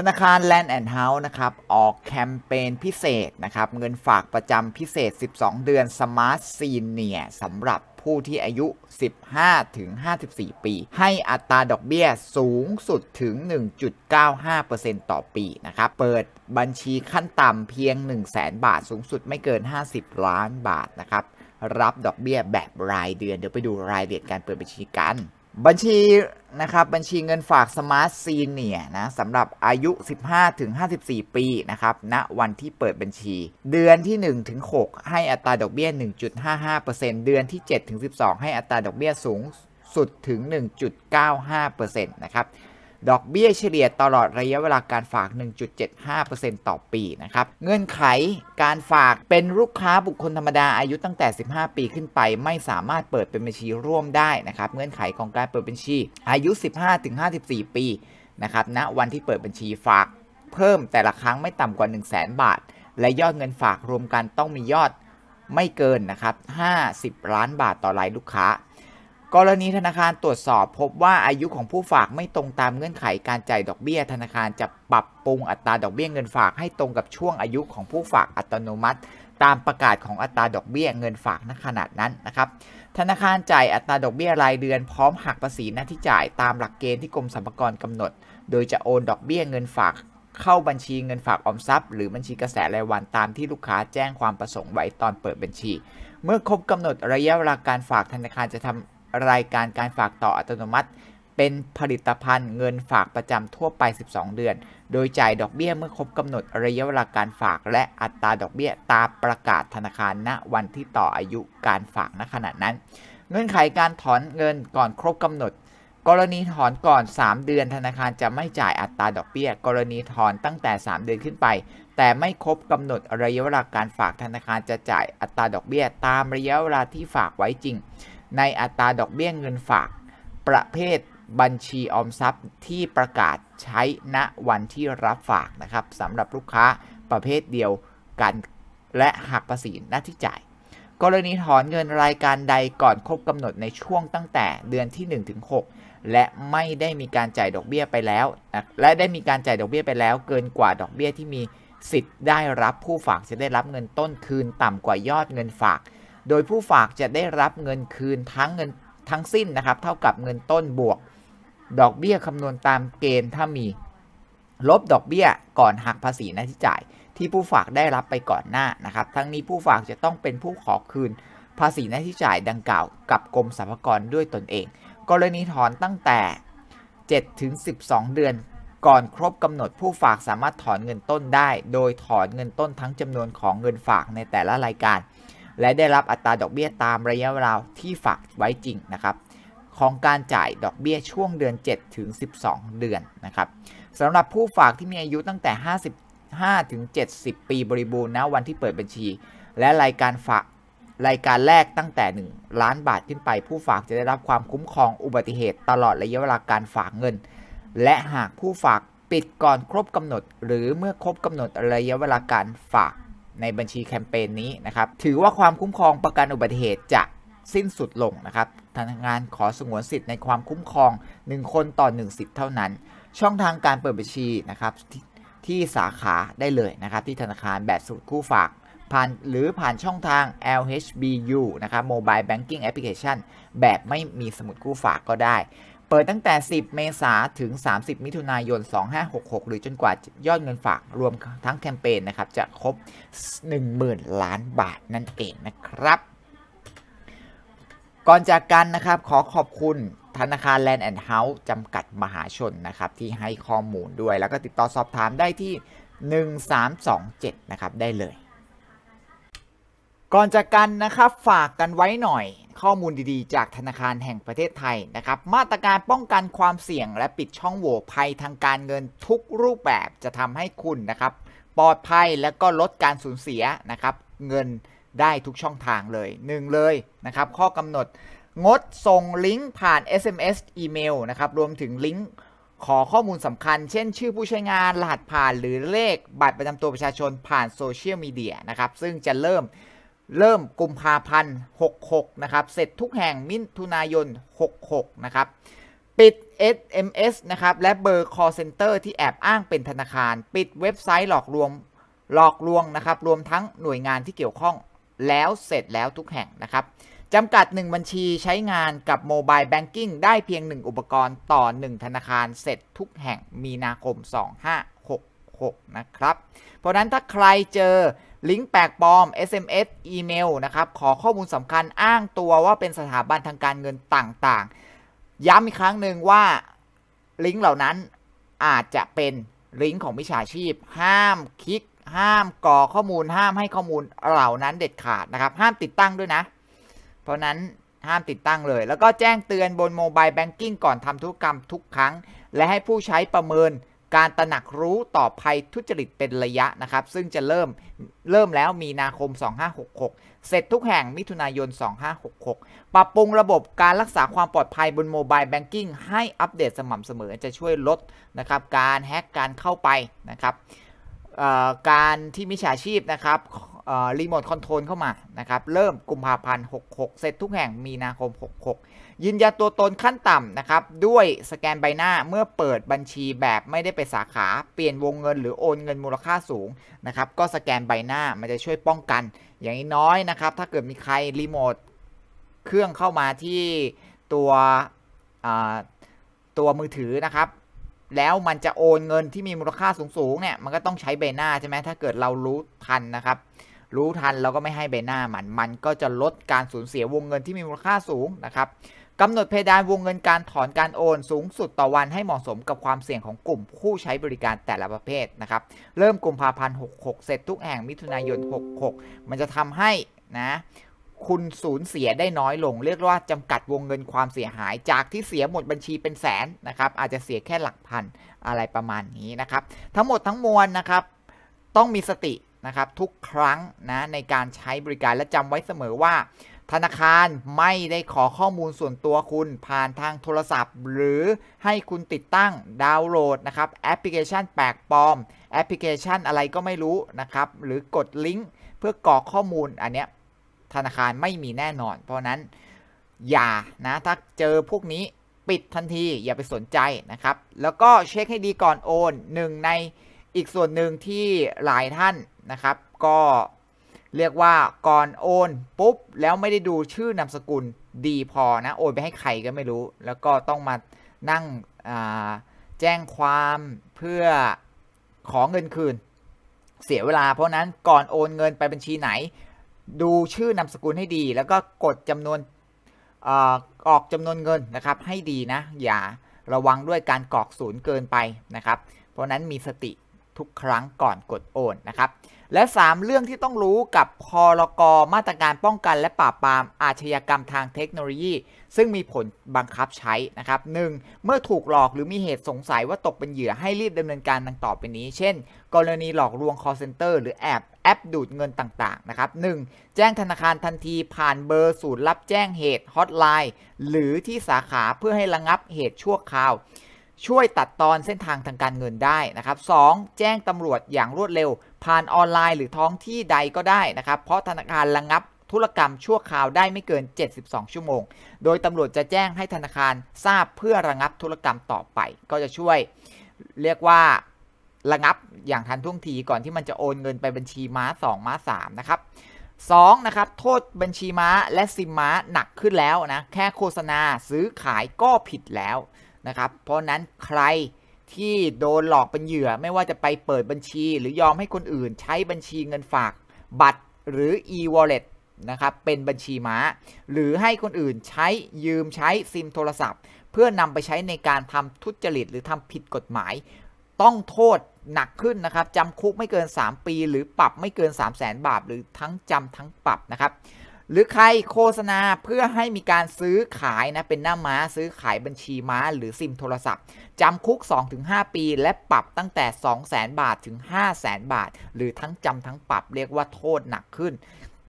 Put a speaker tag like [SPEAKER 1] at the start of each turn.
[SPEAKER 1] ธนาคาร Land and House นะครับออกแคมเปญพิเศษนะครับเงินฝากประจำพิเศษ 12 เดือน Smart Senior สำหรับผู้ที่อายุ 15 ถึง 54 ปี ให้อัตราดอกเบี้ยสูงสุดถึง 1.95%ต่อปีนะครับเปิดบัญชีขั้นต่ำเพียง 100,000 บาท สูงสุดไม่เกิน 50 ล้านบาทนะครับรับดอกเบี้ยแบบรายเดือน เดี๋ยวไปดูรายละเอียดการเปิดบัญชีกันบัญชีนะครับบัญชีเงินฝากสมาร์ทซีเนียนะสำหรับอายุ 15ถึง54 ปีนะครับณนะวันที่เปิดบัญชี เดือนที่1ถึง6ให้อัตราดอกเบี้ย 1.55%เดือนที่7ถึง12 ให้อัตราดอกเบี้ยสูงสุดถึง 1.95%นะครับดอกเบี้ยเฉลี่ยตลอดระยะเวลาการฝาก 1.75%ต่อปีนะครับเงื่อนไขการฝากเป็นลูกค้าบุคคลธรรมดาอายุตั้งแต่ 15 ปีขึ้นไป ไม่สามารถเปิดเป็นบัญชีร่วมได้นะครับเงื่อนไขของการเปิดบัญชีอายุ 15-54 ปีนะครับณนะวันที่เปิดบัญชีฝากเพิ่มแต่ละครั้งไม่ต่ำกว่า 1 0 0 0 0แบาท และยอดเงินฝากรวมกันต้องมียอดไม่เกินนะครับ50ล้านบาทต่อรายลูกค้ากรณีธนาคารตรวจสอบพบว่าอายุของผู้ฝากไม่ตรงตามเงื่อนไข การจ่ายดอกเบี้ย ธนาคารจะปรับปรุงอัตราดอกเบี้ยเงินฝากให้ตรงกับช่วงอายุของผู้ฝากอัตโนมัติ ตามประกาศของอัตราดอกเบี้ยเงินฝากณขนาดนั้นนะครับธนาคารจ่ายอัตราดอกเบี้ยรายเดือนพร้อมหักภาษีหน้าที่จ่ายตามหลักเกณฑ์ที่กรมสรรพากรกำหนด โดยจะโอนดอกเบี้ยเงินฝาก เข้าบัญชีเงินฝากออมทรัพย์หรือบัญชีกระแสรายวันตามที่ลูกค้าแจ้งความประสงค์ไว้ตอนเปิดบัญชี เมื่อครบกำหนดระยะเวลาการฝากธนาคารจะทำรายการการฝากต่ออัตโนมัติ เป็นผลิตภัณฑ์เงินฝากประจำทั่วไป 12 เดือน โดยจ่ายดอกเบี้ยเมื่อครบกำหนดระยะเวลาการฝากและอัตราดอกเบี้ยตามประกาศธนาคารณวันที่ต่ออายุการฝากณขณะนั้น เงื่อนไขาการถอนเงินก่อนครบกำหนด กรณีถอนก่อน 3 เดือน ธนาคารจะไม่จ่ายอัตราดอกเบี้ย กรณีถอนตั้งแต่ 3 เดือนขึ้นไป แต่ไม่ครบกำหนดระยะเวลาการฝากธนาคารจะจ่ายอัตราดอกเบี้ยตามระยะเวลาที่ฝากไว้จริงในอัตราดอกเบี้ยเงินฝาก ประเภทบัญชีออมทรัพย์ที่ประกาศใช้ณวันที่รับฝากนะครับสำหรับลูกค้าประเภทเดียวกันและหักภาษีหน้าที่จ่าย กรณีถอนเงินรายการใดก่อนครบกำหนดในช่วงตั้งแต่เดือนที่1ถึงและไม่ได้มีการจ่ายดอกเบี้ยไปแล้ว และได้มีการจ่ายดอกเบี้ยไปแล้ว เกินกว่าดอกเบี้ยที่มีสิทธิ์ได้รับผู้ฝาก จะได้รับเงินต้นคืนต่ำกว่ายอดเงินฝากโดยผู้ฝากจะได้รับเงินคืนทั้งเงินทั้งสิ้นนะครับ เท่ากับเงินต้นบวก ดอกเบี้ย คำนวณตามเกณฑ์ถ้ามี ลบดอกเบี้ยก่อนหักภาษีหน้าที่จ่าย ที่ผู้ฝากได้รับไปก่อนหน้านะครับ ทั้งนี้ผู้ฝากจะต้องเป็นผู้ขอคืน ภาษีหน้าที่จ่ายดังกล่าว กับกรมสรรพากรด้วยตนเอง กรณีถอนตั้งแต่7ถึง12 เดือน ก่อนครบกำหนดผู้ฝากสามารถถอนเงินต้นได้ โดยถอนเงินต้นทั้งจำนวนของเงินฝากในแต่ละรายการและได้รับอัตราดอกเบี้ยตามระยะเวลาที่ฝากไว้จริงนะครับของการจ่ายดอกเบี้ยช่วงเดือน7ถึง12 เดือนนะครับสำหรับผู้ฝากที่มีอายุตั้งแต่ 55ถึง70 ปีบริบูรณ์นะวันที่เปิดบัญชี และรายการฝากรายการแรกตั้งแต่ 1 ล้านบาทขึ้นไปผู้ฝากจะได้รับความคุ้มครองอุบัติเหตุตลอดระยะเวลาการฝากเงิน และหากผู้ฝากปิดก่อนครบกำหนด หรือเมื่อครบกำหนดระยะเวลาการฝากในบัญชีแคมเปญนี้นะครับถือว่าความคุ้มครองประกันอุบัติเหตุจะสิ้นสุดลงนะครับทางงานขอสงวนสิทธิ์ในความคุ้มครอง 1 คนต่อ1สิทธิ์เท่านั้น ช่องทางการเปิดบัญชีนะครับทที่สาขาได้เลยนะครับ ที่ธนาคารแบบสูตรคู่ฝาก ผ่านหรือผ่านช่องทาง LHBU นะครับ Mobile Banking Application แบบไม่มีสมุดกู้ฝากก็ได้เปิดตั้งแต่ 10 เมษาถึง 30 มิถุนายน 2566 หรือจนกว่ายอดเงินฝากรวมทั้งแคมเปญนะครับ จะครบ 10,000 ล้านบาทนั่นเองนะครับ ก่อนจากกันนะครับ ขอขอบคุณธนาคาร Land and House จำกัดมหาชนนะครับ ที่ให้ข้อมูลด้วย แล้วก็ติดต่อสอบถามได้ที่ 1327 นะครับ ได้เลยก่อนจากกันนะครับฝากกันไว้หน่อย ข้อมูลดีๆ จากธนาคารแห่งประเทศไทยนะครับ มาตรการป้องกันความเสี่ยงและปิดช่องโหว่ภัยทางการเงินทุกรูปแบบจะทำให้คุณนะครับ ปลอดภัยและก็ลดการสูญเสียนะครับเงินได้ทุกช่องทางเลยหนึ่งเลยนะครับ ข้อกำหนด งดส่งลิงก์ผ่าน SMS อีเมลนะครับรวมถึงลิงก์ขอข้อมูลสำคัญ เช่น ชื่อผู้ใช้งานรหัสผ่านหรือเลขบัตรประจำตัวประชาชนผ่านโซเชียลมีเดียนะครับซึ่งจะเริ่มเริ่มกุมภาพันธ์66นะครับเสร็จทุกแห่งมิถุนายน 66นะครับปิด SMS นะครับและเบอร์ call center ที่แอบอ้างเป็นธนาคาร ปิดเว็บไซต์หลอกลวงหลอกลวงนะครับรวมทั้งหน่วยงานที่เกี่ยวข้องแล้วเสร็จแล้วทุกแห่งนะครับจำกัด 1 บัญชีใช้งานกับโมบายแบงกิ้งได้เพียง 1 อุปกรณ์ต่อ 1 ธนาคารเสร็จทุกแห่งมีนาคม 2566นะครับเพราะนั้นถ้าใครเจอลิงก์แปลกปลอม SMS อีเมลนะครับ ขอข้อมูลสำคัญอ้างตัวว่าเป็นสถาบันทางการเงินต่างๆ ย้ำอีกครั้งหนึ่งว่า ลิงก์เหล่านั้นอาจจะเป็นลิงก์ของมิจฉาชีพ ห้ามคลิก ห้ามก่อข้อมูล ห้ามให้ข้อมูลเหล่านั้นเด็ดขาดนะครับ ห้ามติดตั้งด้วยนะ เพราะนั้นห้ามติดตั้งเลย แล้วก็แจ้งเตือนบนโมบายแบงกิ้งก่อนทำธุรกรรมทุกครั้ง และให้ผู้ใช้ประเมินการตระหนักรู้ต่อภัยทุจริตเป็นระยะนะครับ ซึ่งจะเริ่มเริ่มแล้วมีนาคม 2566 เสร็จทุกแห่งมิถุนายน 2566 ปรับปรุงระบบการรักษาความปลอดภัยบนโมบายแบงกิ้งให้อัปเดตสม่ำเสมอจะช่วยลดนะครับการแฮกการเข้าไปนะครับการที่มิจฉาชีพนะครับรีโมทคอนโทรลเข้ามานะครับ เริ่มกุมภาพันธ์ 66 เสร็จทุกแห่งมีนาคม 66ยืนยันตัวตนขั้นต่ำนะครับด้วยสแกนใบหน้าเมื่อเปิดบัญชีแบบไม่ได้ไปสาขาเปลี่ยนวงเงินหรือโอนเงินมูลค่าสูงนะครับก็สแกนใบหน้า มันจะช่วยป้องกันอย่างน้อยนะครับถ้าเกิดมีใครรีโมทเครื่องเข้ามาที่ตัวตัวมือถือนะครับ แล้วมันจะโอนเงินที่มีมูลค่าสูงๆเนี่ยมันก็ต้องใช้ใบหน้าใช่ไหมถ้าเกิดเรารู้ทันนะครับรู้ทันแล้วก็ไม่ให้ใบหน้ามัน มันก็จะลดการสูญเสียวงเงินที่มีมูลค่าสูงนะครับกำหนดเพดานวงเงินการถอนการโอนสูงสุดต่อวันให้เหมาะสมกับความเสี่ยงของกลุ่มผู้ใช้บริการแต่ละประเภทนะครับ เริ่มกุมภาพันธ์ 66 เสร็จทุกแห่งมิถุนายน 66 มันจะทำให้นะคุณสูญเสียได้น้อยลง เรียกว่าจำกัดวงเงินความเสียหาย จากที่เสียหมดบัญชีเป็นแสนนะครับอาจจะเสียแค่หลักพันอะไรประมาณนี้นะครับทั้งหมดทั้งมวลนะครับต้องมีสตินะครับทุกครั้งนะในการใช้บริการและจำไว้เสมอว่า ธนาคารไม่ได้ขอข้อมูลส่วนตัวคุณผ่านทางโทรศัพท์ หรือให้คุณติดตั้งดาวน์โหลดนะครับแอปพลิเคชันแปลกปลอม แอปพลิเคชันอะไรก็ไม่รู้นะครับหรือกดลิงก์เพื่อกรอกข้อมูลอันเนี้ยธนาคารไม่มีแน่นอน เพราะนั้น อย่านะถ้าเจอพวกนี้ปิดทันที อย่าไปสนใจนะครับแล้วก็เช็คให้ดีก่อนโอนหนึ่งในอีกส่วนหนึ่งที่หลายท่านนะครับ ก็เรียกว่าก่อนโอนปุ๊บแล้วไม่ได้ดูชื่อนามสกุลดีพอนะโอนไปให้ใครก็ไม่รู้ แล้วก็ต้องมานั่งแจ้งความเพื่อขอเงินคืน เสียเวลาเพราะนั้นก่อนโอนเงินไปบัญชีไหน ดูชื่อนามสกุลให้ดีแล้วก็กดจำนวนออกจำนวนเงินนะครับ ให้ดีนะ อย่าระวังด้วยการกรอกศูนย์เกินไปนะครับ เพราะนั้นมีสติทุกครั้งก่อนกดโอนนะครับและ 3 เรื่องที่ต้องรู้กับพรก มาตรการป้องกันและปราบปรามอาชญากรรมทางเทคโนโลยี ซึ่งมีผลบังคับใช้นะครับหนึ่งเมื่อถูกหลอกหรือมีเหตุสงสัยว่าตกเป็นเหยื่อให้รีบดำเนินการดังต่อไปนี้ เช่น กรณีหลอกลวง call center หรือแอบแอปดูดเงินต่างๆนะครับ 1. แจ้งธนาคารทันทีผ่านเบอร์ศูนย์รับ แจ้งเหตุฮอตไลน์หรือที่สาขาเพื่อให้ระงับเหตุชั่วคราวช่วยตัดตอนเส้นทางทางการเงินได้นะครับ 2. แจ้งตำรวจอย่างรวดเร็ว ผ่านออนไลน์หรือท้องที่ใดก็ได้นะครับ เพราะธนาคารระงงับธุรกรรมชั่วคราวได้ไม่เกิน 72 ชั่วโมง โดยตำรวจจะแจ้งให้ธนาคารทราบเพื่อระงงับธุรกรรมต่อไป ก็จะช่วยเรียกว่าระงับอย่างทันท่วงทีก่อนที่มันจะโอนเงินไปบัญชีม้า2ม้า3นะครับ 2. นะครับโทษบัญชีม้าและซิมม้าหนักขึ้นแล้วนะแค่โฆษณาซื้อขายก็ผิดแล้วะครับเพราะนั้นใครที่โดนหลอกเป็นเหยื่อไม่ว่าจะไปเปิดบัญชีหรือยอมให้คนอื่นใช้บัญชีเงินฝาก บัตรหรือ e-wallet นะครับเป็นบัญชีม้า หรือให้คนอื่นใช้ยืมใช้ซิมโทรศัพท์ เพื่อนำไปใช้ในการทำทุจริตหรือทำผิดกฎหมาย ต้องโทษหนักขึ้นนะครับจำคุกไม่เกิน 3 ปี หรือปรับไม่เกิน3 0 0แสนบาท หรือทั้งจำทั้งปรับนะครับหรือใครโฆษณาเพื่อให้มีการซื้อขายนะเป็นหน้าม้าซื้อขายบัญชีม้า หรือซิมโทรศัพท์จำคุก 2-5 ปี และปรับตั้งแต่200,000บาทถึง500,000บาท หรือทั้งจำทั้งปรับเรียกว่าโทษหนักขึ้น